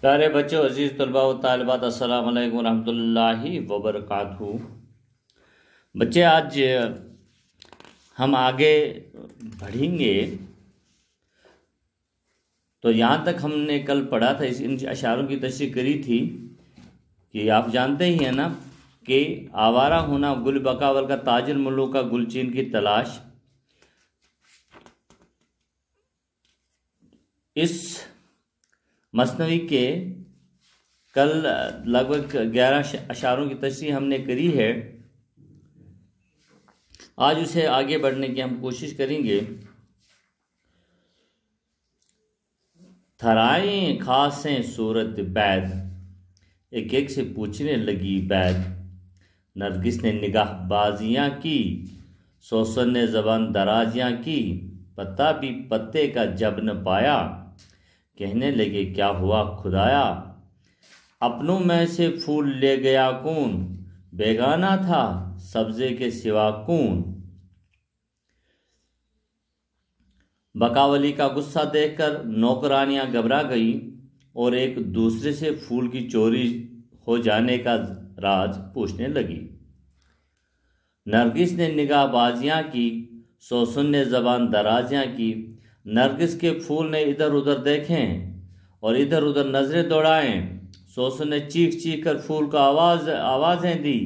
प्यारे बच्चों अज़ीज़ तलबा तलबात असल वरहमल वबरक बच्चे आज हम आगे बढ़ेंगे तो यहाँ तक हमने कल पढ़ा था इस इन अशारों की तशरी करी थी कि आप जानते ही हैं ना कि आवारा होना गुल बकावल का ताजर मुल्लों का गुलचीन की तलाश इस मसनवी के कल लगभग ग्यारह अशारों की तशरी हमने करी है आज उसे आगे बढ़ने की हम कोशिश करेंगे थराए खासें सूरत बैद एक एक से पूछने लगी बैद नरगिस ने निगाह बाजियाँ की सोसन ने जबान दराजियाँ की पत्ता भी पत्ते का जब न पाया कहने लगे क्या हुआ खुदाया अपनों में से फूल ले गया कौन बेगाना था सब्जे के सिवा कौन बकावली का गुस्सा देखकर नौकरानियां घबरा गई और एक दूसरे से फूल की चोरी हो जाने का राज पूछने लगी नरगिस ने निगाहबाजियां की सोसुन ने जबान दराजियां की नरगिस के फूल ने इधर उधर देखें और इधर उधर नज़रें दौड़ाएं सोसो ने चीख चीख कर फूल का आवाज़ आवाज़ें दी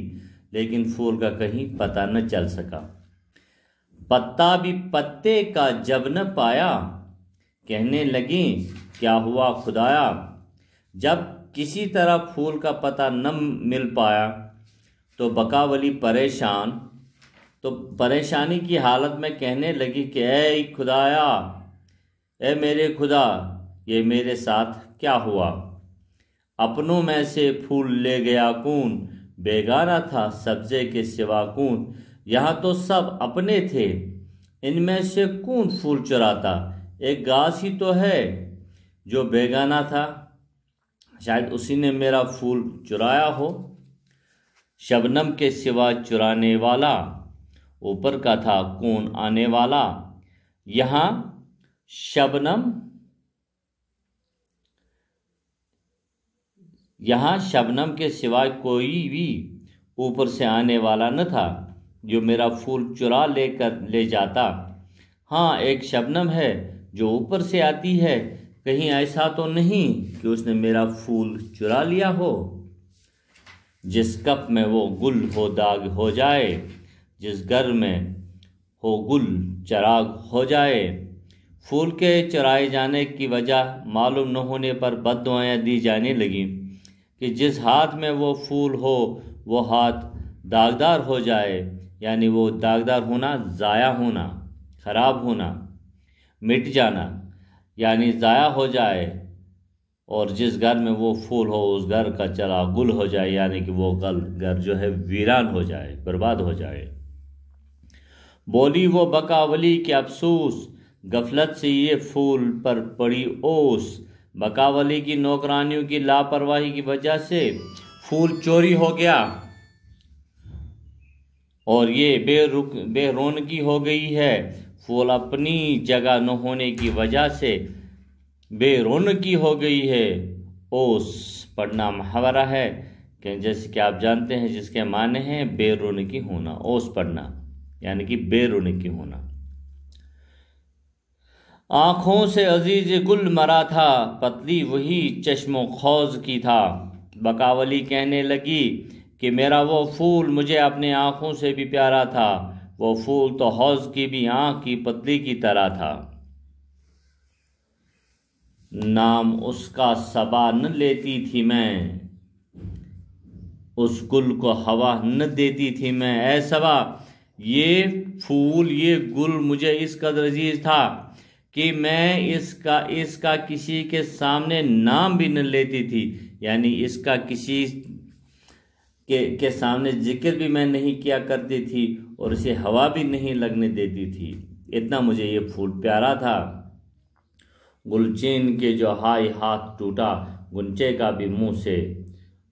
लेकिन फूल का कहीं पता न चल सका पत्ता भी पत्ते का जब न पाया कहने लगी क्या हुआ खुदाया जब किसी तरह फूल का पता न मिल पाया तो बकावली परेशान तो परेशानी की हालत में कहने लगी कि ऐ खुदाया ए मेरे खुदा ये मेरे साथ क्या हुआ अपनों में से फूल ले गया कौन बेगाना था सब्जे के सिवा कौन यहाँ तो सब अपने थे इनमें से कौन फूल चुराता एक घास ही तो है जो बेगाना था शायद उसी ने मेरा फूल चुराया हो शबनम के सिवा चुराने वाला ऊपर का था कौन आने वाला यहाँ शबनम यहाँ शबनम के सिवा कोई भी ऊपर से आने वाला न था जो मेरा फूल चुरा लेकर ले जाता हाँ एक शबनम है जो ऊपर से आती है कहीं ऐसा तो नहीं कि उसने मेरा फूल चुरा लिया हो जिस कप में वो गुल हो दाग हो जाए जिस घर में हो गुल चराग हो जाए फूल के चराए जाने की वजह मालूम न होने पर बद दी जाने लगीं कि जिस हाथ में वो फूल हो वो हाथ दागदार हो जाए यानी वो दागदार होना ज़ाया होना ख़राब होना मिट जाना यानी ज़ाया हो जाए और जिस घर में वो फूल हो उस घर का चला गुल हो जाए यानी कि वो गल घर जो है वीरान हो जाए बर्बाद हो जाए बोली वो बकावली के अफसोस गफलत से ये फूल पर पड़ी ओस बकावली की नौकरानियों की लापरवाही की वजह से फूल चोरी हो गया और ये बेरुक बेरोनगी हो गई है फूल अपनी जगह न होने की वजह से बेरोनगी हो गई है ओस पढ़ना मुहावरा है कि जैसे कि आप जानते हैं जिसके माने हैं बेरोनगी होना ओस पढ़ना यानी कि बेरोनगी होना आँखों से अजीज गुल मरा था पतली वही चश्मो खौज की था बकावली कहने लगी कि मेरा वो फूल मुझे अपने आँखों से भी प्यारा था वो फूल तो हौज की भी आँख की पतली की तरह था नाम उसका सबा न लेती थी मैं उस गुल को हवा न देती थी मैं ऐ सबा ये फूल ये गुल मुझे इस कदर अजीज था कि मैं इसका इसका किसी के सामने नाम भी न लेती थी यानी इसका किसी के के सामने जिक्र भी मैं नहीं किया करती थी और इसे हवा भी नहीं लगने देती थी इतना मुझे ये फूल प्यारा था गुलचीन के जो हाय हाथ टूटा गुंचे का भी मुंह से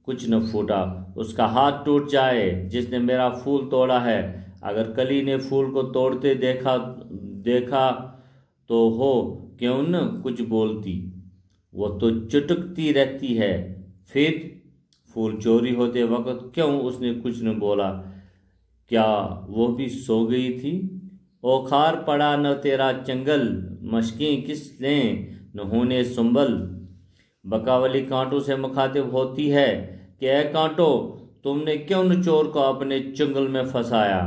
कुछ न फूटा उसका हाथ टूट जाए जिसने मेरा फूल तोड़ा है अगर कली ने फूल को तोड़ते देखा देखा तो हो क्यों न कुछ बोलती वह तो चुटकती रहती है फिर फूल चोरी होते वक्त क्यों उसने कुछ न बोला क्या वो भी सो गई थी ओखार पड़ा न तेरा चंगल मशकें किस लें न होने संबल बकावली कांटों से मुखातिब होती है कि ए कांटो तुमने क्यों न चोर को अपने चंगल में फंसाया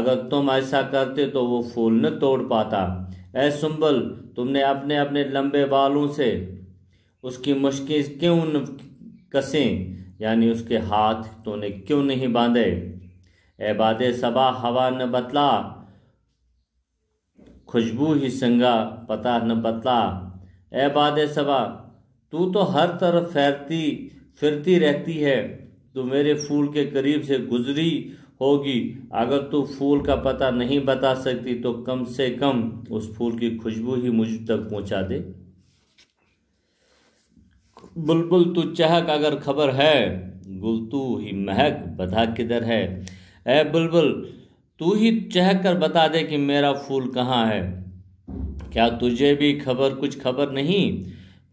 अगर तुम ऐसा करते तो वो फूल न तोड़ पाता ऐ सुंबल तुमने अपने अपने लंबे बालों से उसकी मुश्किल क्यों कसे यानी उसके हाथ तूने क्यों नहीं बांधे ऐ बादे सबा हवा न बतला खुशबू ही संगा पता न बतला ऐ बादे सबा तू तो हर तरफ फैरती फिरती रहती है तू मेरे फूल के करीब से गुजरी होगी अगर तू फूल का पता नहीं बता सकती तो कम से कम उस फूल की खुशबू ही मुझ तक पहुंचा दे बुलबुल तू चहक अगर खबर है गुल तू ही महक बता किधर है ऐ बुलबुल तू ही चहक कर बता दे कि मेरा फूल कहाँ है क्या तुझे भी खबर कुछ खबर नहीं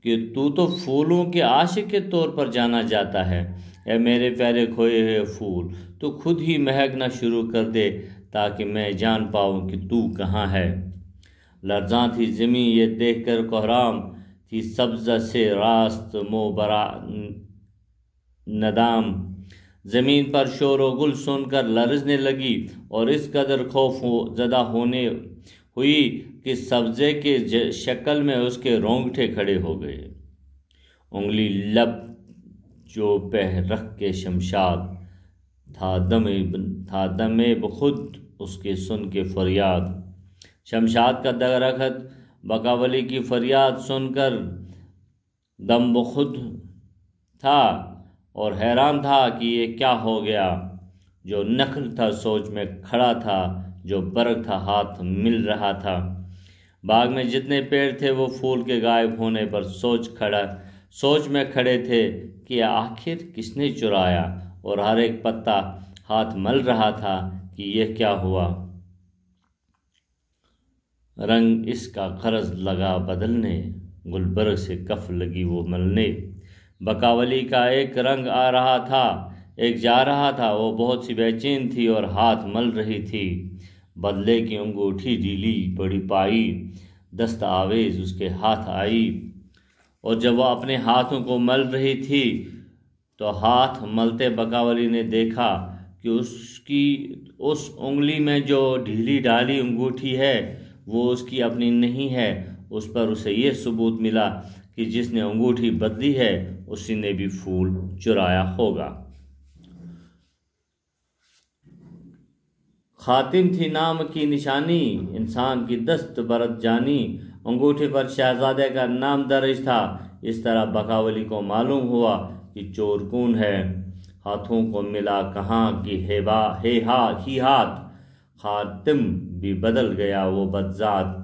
कि तू तो फूलों के आशिक के तौर पर जाना जाता है या मेरे प्यारे खोए हुए फूल तो खुद ही महकना शुरू कर दे ताकि मैं जान पाऊँ कि तू कहाँ है लर्जा थी जमी ये देख कर कोहराम थी सब्ज़ से रास्त मोबरा नदाम ज़मीन पर शोर वुल गुल सुनकर लरजने लगी और इस कदर खौफ हो ज़दा होने हुई कि सब्ज़े के शक्ल में उसके रोंगटे खड़े हो गए उंगली लब जो बह रख के शमशाद था दम था दम बखुद उसके सुन के फरियाद शमशाद का दग रखत बकावली की फरियाद सुनकर दम बखुद था और हैरान था कि ये क्या हो गया जो नखल था सोच में खड़ा था जो बर्ग था हाथ मिल रहा था बाग में जितने पेड़ थे वो फूल के गायब होने पर सोच खड़ा सोच में खड़े थे कि आखिर किसने चुराया और हर एक पत्ता हाथ मल रहा था कि यह क्या हुआ रंग इसका खरज लगा बदलने गुलबर्ग से कफ लगी वो मलने बकावली का एक रंग आ रहा था एक जा रहा था वो बहुत सी बेचैन थी और हाथ मल रही थी बदले की अंगूठी ढीली बड़ी पाई दस्त आवेज उसके हाथ आई और जब वह अपने हाथों को मल रही थी तो हाथ मलते बकावली ने देखा कि उसकी उस उंगली में जो ढीली डाली अंगूठी है वो उसकी अपनी नहीं है उस पर उसे ये सबूत मिला कि जिसने अंगूठी बदली है उसी ने भी फूल चुराया होगा खातिम थी नाम की निशानी इंसान की दस्त बरत जानी अंगूठे पर शहजादे का नाम दर्ज था इस तरह बकावली को मालूम हुआ कि चोर कौन है हाथों को मिला कहाँ कि हेबा हे हा ही हाथ खातिम भी बदल गया वो बदजात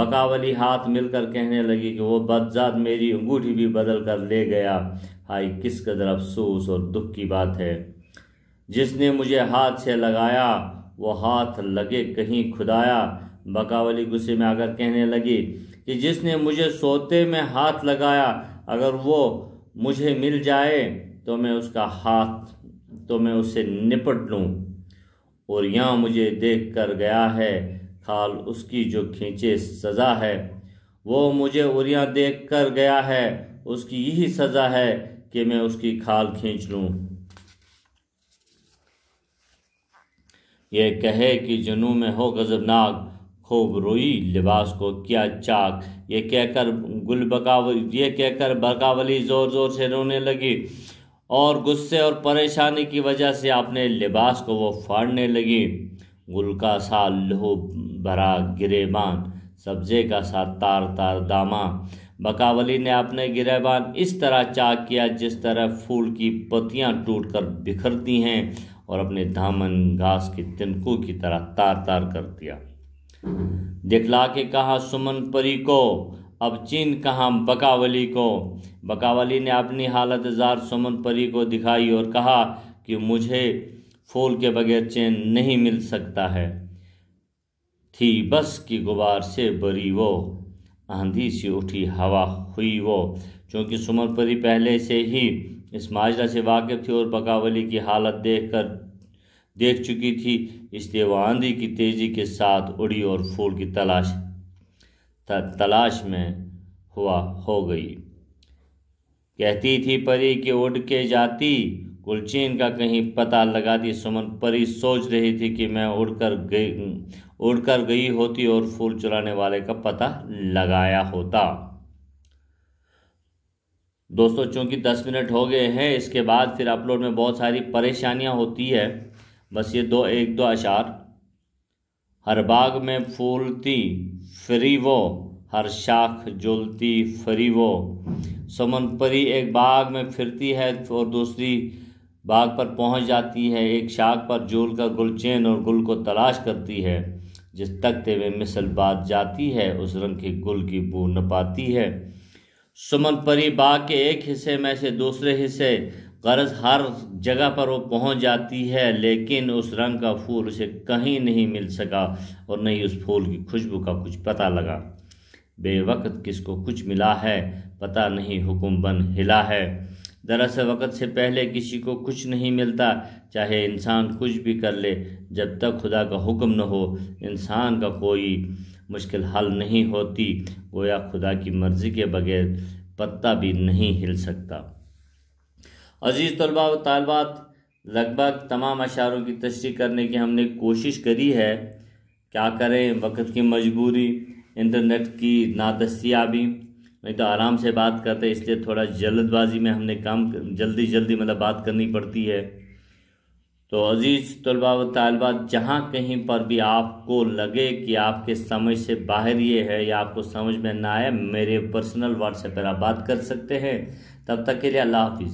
बकावली हाथ मिलकर कहने लगी कि वो बदजात मेरी अंगूठी भी बदल कर ले गया हाय किस कदर अफसोस और दुख की बात है जिसने मुझे हाथ से लगाया वो हाथ लगे कहीं खुदाया बकावली गुस्से में आकर कहने लगी कि जिसने मुझे सोते में हाथ लगाया अगर वो मुझे मिल जाए तो मैं उसका हाथ तो मैं उससे निपट लूँ और यहाँ मुझे देख कर गया है खाल उसकी जो खींचे सज़ा है वो मुझे उरिया देख कर गया है उसकी यही सज़ा है कि मैं उसकी खाल खींच लूँ ये कहे कि जुनू में हो गजबनाक खूब रोई लिबास को किया चाक ये कहकर गुल बकावली ये कहकर बकावली ज़ोर ज़ोर से रोने लगी और गुस्से और परेशानी की वजह से अपने लिबास को वो फाड़ने लगी गुल का सा लहू भरा गिरेबान सब्जे का सा तार तार दामा बकावली ने अपने गिरेबान इस तरह चाक किया जिस तरह फूल की पत्तियां टूटकर बिखरती हैं और अपने दामन घास के तिनकों की तरह तार तार कर दिया दिखला के कहा सुमन परी को अब चीन कहाँ बकावली को बकावली ने अपनी हालत जार सुमन परी को दिखाई और कहा कि मुझे फूल के बगैर चैन नहीं मिल सकता है थी बस की गुबार से बरी वो आंधी सी उठी हवा हुई वो क्योंकि सुमन परी पहले से ही इस माजरा से वाकिफ थी और बकावली की हालत देख कर देख चुकी थी इसलिए वह आंधी की तेज़ी के साथ उड़ी और फूल की तलाश तलाश में हुआ हो गई कहती थी परी कि उड़ के जाती गुलचीन का कहीं पता लगाती सुमन परी सोच रही थी कि मैं उड़कर गई उड़कर गई होती और फूल चुराने वाले का पता लगाया होता दोस्तों चूंकि दस मिनट हो गए हैं इसके बाद फिर अपलोड में बहुत सारी परेशानियां होती है बस ये दो एक दो अशार हर बाग में फूलती फ्री वो हर शाख जुलती फ्री वो समन परी एक बाग में फिरती है और दूसरी बाग पर पहुंच जाती है एक शाख पर जुल कर गुलचैन और गुल को तलाश करती है जिस तकते हुए मिसल बात जाती है उस रंग के गुल की बू न पाती है सुमन परी बाग के एक हिस्से में से दूसरे हिस्से गर्ज हर जगह पर वो पहुंच जाती है लेकिन उस रंग का फूल उसे कहीं नहीं मिल सका और न ही उस फूल की खुशबू का कुछ पता लगा बेवक्त किसको कुछ मिला है पता नहीं हुक्म बन हिला है दरअसल वक़्त से पहले किसी को कुछ नहीं मिलता चाहे इंसान कुछ भी कर ले जब तक खुदा का हुक्म न हो इंसान का कोई मुश्किल हल नहीं होती गोया खुदा की मर्ज़ी के बगैर पत्ता भी नहीं हिल सकता अजीज़ तलबा व तलबात लगभग तमाम अशारों की तशरी करने की हमने कोशिश करी है क्या करें वक्त की मजबूरी इंटरनेट की नादस्याबी नहीं तो आराम से बात करते इसलिए थोड़ा जल्दबाजी में हमने काम जल्दी जल्दी मतलब बात करनी पड़ती है तो अज़ीज़ तलबा व तलबा जहाँ कहीं पर भी आपको लगे कि आपके समझ से बाहर ये है या आपको समझ में ना आए मेरे पर्सनल व्हाट्सएप पर आप बात कर सकते हैं तब तक के लिए अल्लाह हाफिज़